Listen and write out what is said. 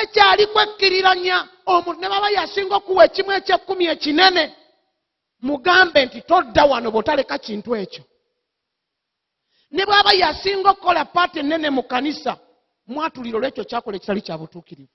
tekyali kwekkiriranya omuntu ne baba yasinga okuwa ekimu ekyekkumi ekinene mugambe nti todda wano bwotaleka kintu ekyo ne bwaba yasinga okukola paati enene mu kanisa mwatuliro olwekyo kyakola ekitali kya butuukirivu